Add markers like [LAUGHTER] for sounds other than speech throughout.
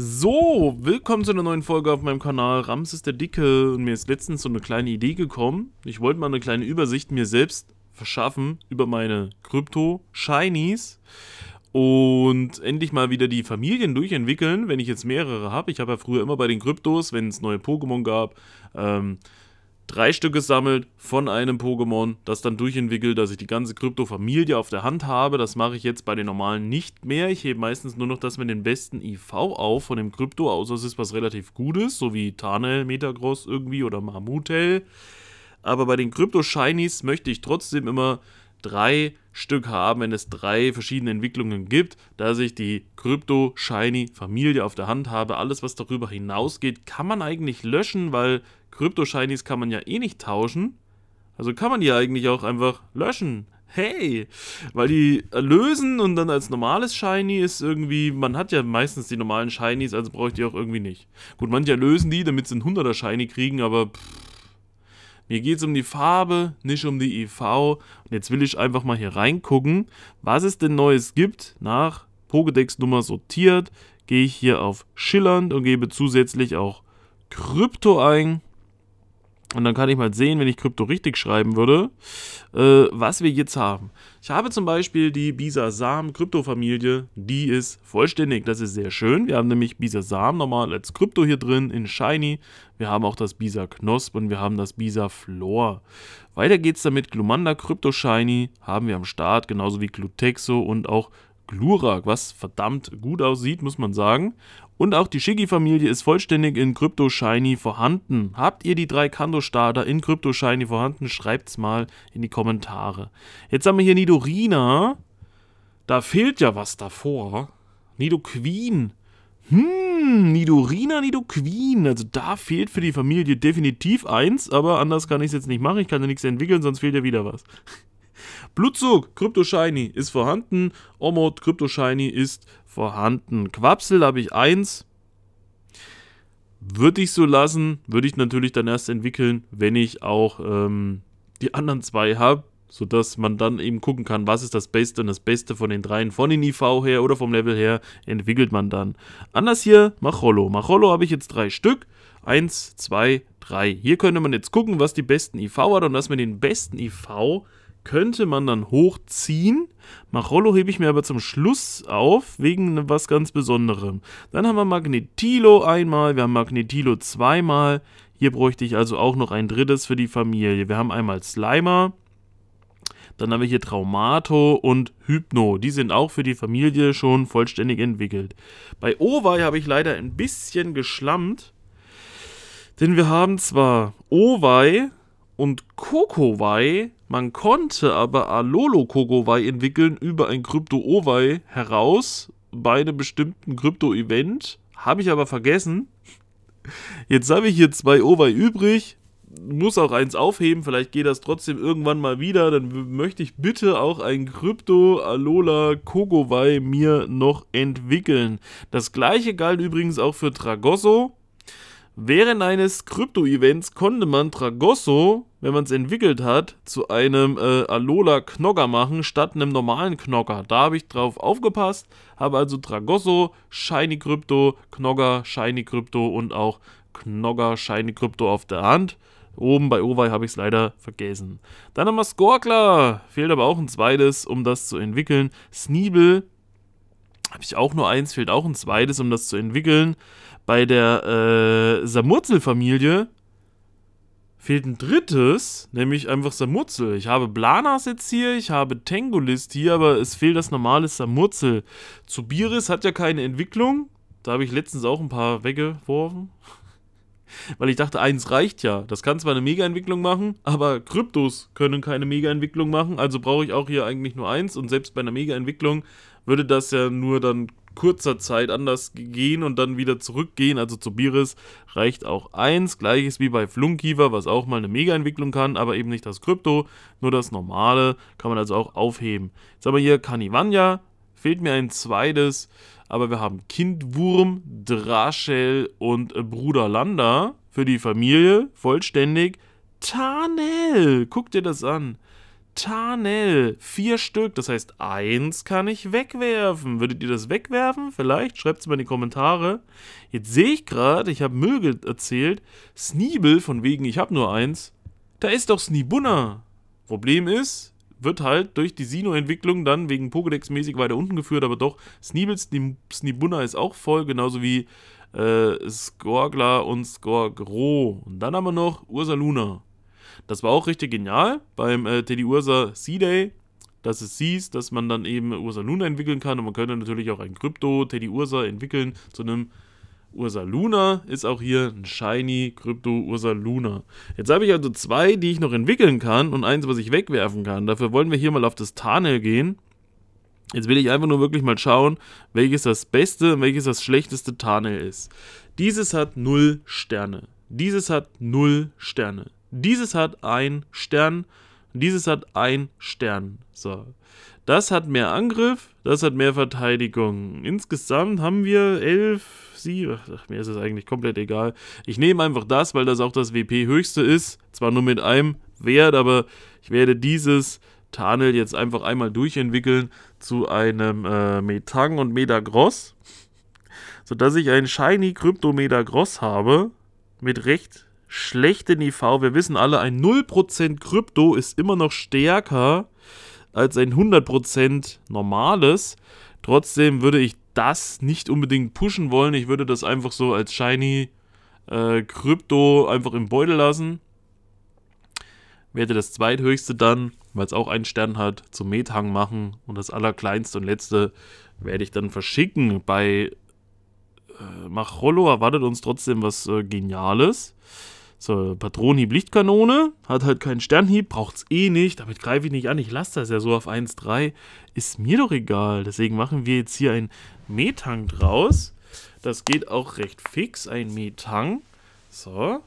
So, willkommen zu einer neuen Folge auf meinem Kanal Ramses der Dicke und mir ist letztens so eine kleine Idee gekommen. Ich wollte mal eine kleine Übersicht mir selbst verschaffen über meine Krypto-Shinies und endlich mal wieder die Familien durchentwickeln, wenn ich jetzt mehrere habe. Ich habe ja früher immer bei den Kryptos, wenn es neue Pokémon gab, ähm, drei Stück gesammelt von einem Pokémon, das dann durchentwickelt, dass ich die ganze Krypto-Familie auf der Hand habe. Das mache ich jetzt bei den normalen nicht mehr. Ich hebe meistens nur noch das mit den besten IV auf von dem Krypto, außer es ist was relativ Gutes, so wie Tarnel, Metagross irgendwie oder Mamutel. Aber bei den Krypto-Shinies möchte ich trotzdem immer drei Stück haben, wenn es drei verschiedene Entwicklungen gibt, dass ich die Krypto-Shiny-Familie auf der Hand habe. Alles, was darüber hinausgeht, kann man eigentlich löschen, weil Krypto-Shinies kann man ja eh nicht tauschen. Also kann man die eigentlich auch einfach löschen. Hey! Weil die lösen und dann als normales Shiny ist irgendwie, man hat ja meistens die normalen Shinies, also braucht die auch irgendwie nicht. Gut, manche lösen die, damit sie ein 100er Shiny kriegen, aber pff, mir geht es um die Farbe, nicht um die IV. E und jetzt will ich einfach mal hier reingucken, was es denn Neues gibt. Nach Pokédex-Nummer sortiert, gehe ich hier auf Schillernd und gebe zusätzlich auch Krypto ein. Und dann kann ich mal sehen, wenn ich Krypto richtig schreiben würde, äh, was wir jetzt haben. Ich habe zum Beispiel die Bisa-Sam-Krypto-Familie, die ist vollständig. Das ist sehr schön. Wir haben nämlich Bisa-Sam nochmal als Krypto hier drin in Shiny. Wir haben auch das Bisa-Knosp und wir haben das bisa Floor. Weiter geht's damit. Glumanda Krypto Shiny haben wir am Start, genauso wie Glutexo und auch Glurak, was verdammt gut aussieht, muss man sagen. Und auch die Shigi-Familie ist vollständig in Crypto Shiny vorhanden. Habt ihr die drei Kanto-Starter in Crypto Shiny vorhanden? Schreibt's mal in die Kommentare. Jetzt haben wir hier Nidorina. Da fehlt ja was davor. Nidoqueen. Hm, Nidorina, Nidoqueen. Also da fehlt für die Familie definitiv eins, aber anders kann ich es jetzt nicht machen. Ich kann ja nichts entwickeln, sonst fehlt ja wieder was. Blutzug, Krypto Shiny ist vorhanden. Omod, Krypto Shiny ist vorhanden. Quapsel habe ich eins. Würde ich so lassen, würde ich natürlich dann erst entwickeln, wenn ich auch ähm, die anderen zwei habe, sodass man dann eben gucken kann, was ist das Beste und das Beste von den dreien, von den IV her oder vom Level her, entwickelt man dann. Anders hier Macholo. Macholo habe ich jetzt drei Stück. Eins, zwei, drei. Hier könnte man jetzt gucken, was die besten IV hat und dass man den besten IV könnte man dann hochziehen. Machollo hebe ich mir aber zum Schluss auf, wegen was ganz Besonderem. Dann haben wir Magnetilo einmal, wir haben Magnetilo zweimal. Hier bräuchte ich also auch noch ein drittes für die Familie. Wir haben einmal Slimer, dann haben wir hier Traumato und Hypno. Die sind auch für die Familie schon vollständig entwickelt. Bei Owei habe ich leider ein bisschen geschlammt. Denn wir haben zwar Owei und Kokowai man konnte aber Alolo Kogowai entwickeln über ein Krypto Owei heraus bei einem bestimmten Krypto Event. Habe ich aber vergessen. Jetzt habe ich hier zwei Owei übrig. Muss auch eins aufheben, vielleicht geht das trotzdem irgendwann mal wieder. Dann möchte ich bitte auch ein Krypto Alola Kogowai mir noch entwickeln. Das gleiche galt übrigens auch für Tragosso Während eines Krypto-Events konnte man Tragosso, wenn man es entwickelt hat, zu einem äh, alola knogger machen, statt einem normalen Knogger. Da habe ich drauf aufgepasst, habe also Tragosso, Shiny Krypto, Knogger, Shiny Krypto und auch Knogger, Shiny Krypto auf der Hand. Oben bei Owei habe ich es leider vergessen. Dann haben wir Skorkler. Fehlt aber auch ein zweites, um das zu entwickeln. Sneebel, habe ich auch nur eins, fehlt auch ein zweites, um das zu entwickeln bei der äh, Samurzel-Familie fehlt ein drittes, nämlich einfach Samurzel. Ich habe Blanas jetzt hier, ich habe Tengolist hier, aber es fehlt das normale Samurzel. Zubiris hat ja keine Entwicklung. Da habe ich letztens auch ein paar weggeworfen. [LAUGHS] Weil ich dachte, eins reicht ja. Das kann zwar eine Mega-Entwicklung machen, aber Kryptos können keine Mega-Entwicklung machen. Also brauche ich auch hier eigentlich nur eins. Und selbst bei einer Mega-Entwicklung würde das ja nur dann kurzer Zeit anders gehen und dann wieder zurückgehen. Also zu Biris reicht auch eins. Gleiches wie bei Flunkiefer, was auch mal eine Mega-Entwicklung kann, aber eben nicht das Krypto, nur das Normale kann man also auch aufheben. Jetzt haben wir hier Kanivanya, fehlt mir ein zweites, aber wir haben Kindwurm, Draschel und Bruder Landa für die Familie, vollständig. Tarnell, guck dir das an. Tarnell. Vier Stück, das heißt, eins kann ich wegwerfen. Würdet ihr das wegwerfen? Vielleicht? Schreibt es mal in die Kommentare. Jetzt sehe ich gerade, ich habe Mögel erzählt. Sneebel, von wegen, ich habe nur eins. Da ist doch Sneebunna. Problem ist, wird halt durch die Sino-Entwicklung dann wegen Pokédex-mäßig weiter unten geführt, aber doch, Sneebel, Sneebunna ist auch voll, genauso wie äh, Skorgla und Skorgro. Und dann haben wir noch Ursaluna. Das war auch richtig genial beim äh, Teddy Ursa C-Day, dass es hieß, dass man dann eben Ursa Luna entwickeln kann und man könnte natürlich auch ein Krypto-Teddy Ursa entwickeln zu einem Ursa Luna ist auch hier ein Shiny Krypto Ursa Luna. Jetzt habe ich also zwei, die ich noch entwickeln kann und eins, was ich wegwerfen kann. Dafür wollen wir hier mal auf das Tarnel gehen. Jetzt will ich einfach nur wirklich mal schauen, welches das beste und welches das schlechteste Tarnel ist. Dieses hat 0 Sterne. Dieses hat 0 Sterne. Dieses hat ein Stern, dieses hat ein Stern. So. Das hat mehr Angriff, das hat mehr Verteidigung. Insgesamt haben wir 11, 7, ach, mir ist es eigentlich komplett egal. Ich nehme einfach das, weil das auch das WP höchste ist. Zwar nur mit einem Wert, aber ich werde dieses Tarnel jetzt einfach einmal durchentwickeln zu einem äh, Metang und Metagross. Sodass ich ein Shiny Krypto Metagross habe mit recht schlechte NIV. Wir wissen alle, ein 0% Krypto ist immer noch stärker als ein 100% normales. Trotzdem würde ich das nicht unbedingt pushen wollen. Ich würde das einfach so als Shiny äh, Krypto einfach im Beutel lassen. Werde das zweithöchste dann, weil es auch einen Stern hat, zum Methang machen. Und das allerkleinste und letzte werde ich dann verschicken. Bei äh, Macholo erwartet uns trotzdem was äh, Geniales. So, Patronenhieb Lichtkanone, hat halt keinen Sternhieb, braucht es eh nicht, damit greife ich nicht an, ich lasse das ja so auf 1,3. Ist mir doch egal, deswegen machen wir jetzt hier ein Metang draus. Das geht auch recht fix, ein Metang. So.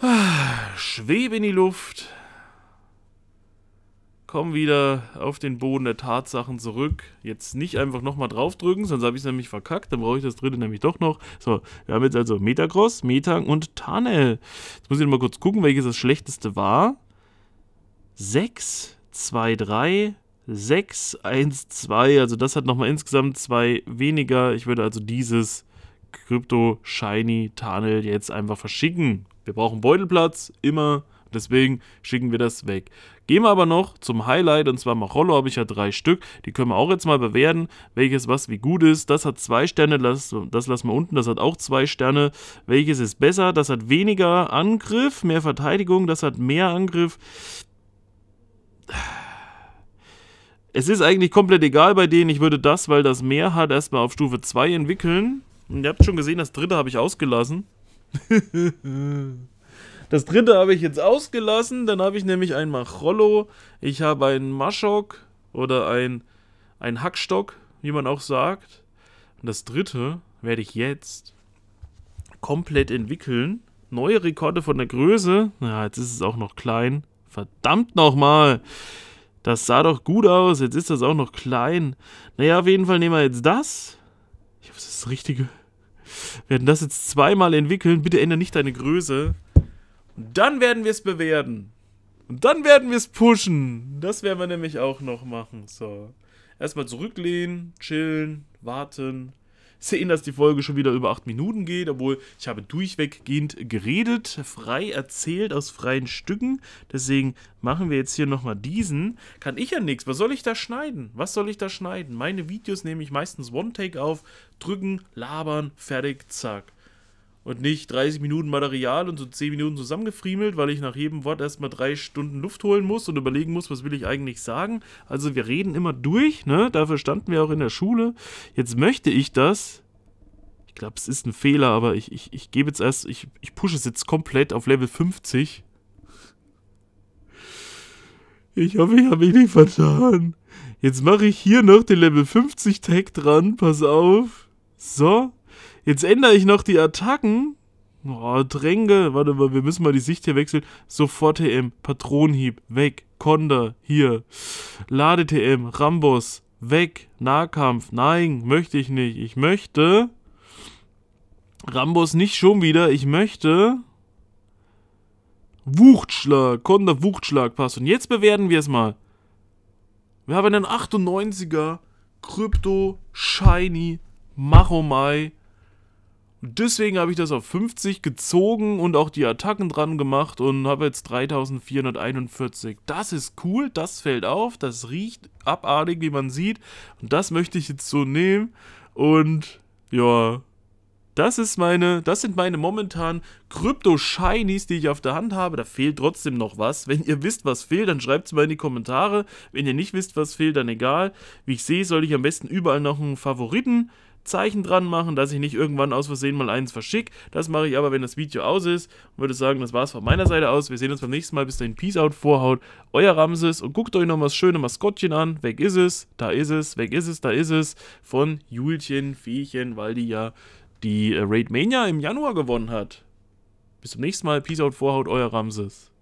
Ah, schwebe in die Luft. Komm wieder auf den Boden der Tatsachen zurück. Jetzt nicht einfach nochmal draufdrücken, sonst habe ich es nämlich verkackt. Dann brauche ich das dritte nämlich doch noch. So, wir haben jetzt also Metacross, Metang und Tunnel. Jetzt muss ich mal kurz gucken, welches das schlechteste war. 6, 2, 3, 6, 1, 2. Also das hat nochmal insgesamt zwei weniger. Ich würde also dieses Krypto Shiny Tunnel jetzt einfach verschicken. Wir brauchen Beutelplatz, immer. Deswegen schicken wir das weg. Gehen wir aber noch zum Highlight und zwar Machollo habe ich ja drei Stück. Die können wir auch jetzt mal bewerten, welches was wie gut ist. Das hat zwei Sterne, das, das lassen wir unten, das hat auch zwei Sterne. Welches ist besser? Das hat weniger Angriff, mehr Verteidigung, das hat mehr Angriff. Es ist eigentlich komplett egal bei denen. Ich würde das, weil das mehr hat, erstmal auf Stufe 2 entwickeln. Und ihr habt schon gesehen, das dritte habe ich ausgelassen. [LAUGHS] Das dritte habe ich jetzt ausgelassen. Dann habe ich nämlich ein Machollo, ich habe einen Maschok oder ein, ein Hackstock, wie man auch sagt. Und das dritte werde ich jetzt komplett entwickeln. Neue Rekorde von der Größe. Ja, jetzt ist es auch noch klein. Verdammt nochmal! Das sah doch gut aus. Jetzt ist das auch noch klein. Naja, auf jeden Fall nehmen wir jetzt das. Ich hoffe, das ist das Richtige. Wir werden das jetzt zweimal entwickeln. Bitte ändere nicht deine Größe. Und dann werden wir es bewerten. Und dann werden wir es pushen. Das werden wir nämlich auch noch machen. So. Erstmal zurücklehnen, chillen, warten. Sehen, dass die Folge schon wieder über 8 Minuten geht, obwohl ich habe durchweggehend geredet, frei erzählt aus freien Stücken. Deswegen machen wir jetzt hier nochmal diesen. Kann ich ja nichts. Was soll ich da schneiden? Was soll ich da schneiden? Meine Videos nehme ich meistens One-Take auf, drücken, labern, fertig, zack und nicht 30 Minuten Material und so 10 Minuten zusammengefriemelt, weil ich nach jedem Wort erstmal drei Stunden Luft holen muss und überlegen muss, was will ich eigentlich sagen. Also wir reden immer durch, ne? Dafür standen wir auch in der Schule. Jetzt möchte ich das. Ich glaube, es ist ein Fehler, aber ich, ich, ich gebe jetzt erst, ich, ich pushe es jetzt komplett auf Level 50. Ich hoffe, ich habe mich nicht vertan. Jetzt mache ich hier noch den Level 50 Tag dran, pass auf. So, Jetzt ändere ich noch die Attacken. Oh, Dränge. Warte mal, wir müssen mal die Sicht hier wechseln. Sofort TM. Patronenhieb. Weg. Konda. Hier. Lade TM. Rambos. Weg. Nahkampf. Nein, möchte ich nicht. Ich möchte. Rambos nicht schon wieder. Ich möchte. Wuchtschlag. Konda Wuchtschlag passt. Und jetzt bewerten wir es mal. Wir haben einen 98er Krypto Shiny Machomai Deswegen habe ich das auf 50 gezogen und auch die Attacken dran gemacht und habe jetzt 3441. Das ist cool, das fällt auf, das riecht abartig, wie man sieht. Und das möchte ich jetzt so nehmen. Und ja, das ist meine, das sind meine momentan Krypto-Shinies, die ich auf der Hand habe. Da fehlt trotzdem noch was. Wenn ihr wisst, was fehlt, dann schreibt es mal in die Kommentare. Wenn ihr nicht wisst, was fehlt, dann egal. Wie ich sehe, soll ich am besten überall noch einen Favoriten Zeichen dran machen, dass ich nicht irgendwann aus Versehen mal eins verschicke. Das mache ich aber, wenn das Video aus ist. Und würde sagen, das war's von meiner Seite aus. Wir sehen uns beim nächsten Mal. Bis dahin, Peace out, Vorhaut, euer Ramses. Und guckt euch noch mal das schöne Maskottchen an. Weg ist es, da ist es, weg ist es, da ist es. Von Julchen, Viehchen, weil die ja die äh, Raid Mania im Januar gewonnen hat. Bis zum nächsten Mal. Peace out, Vorhaut, euer Ramses.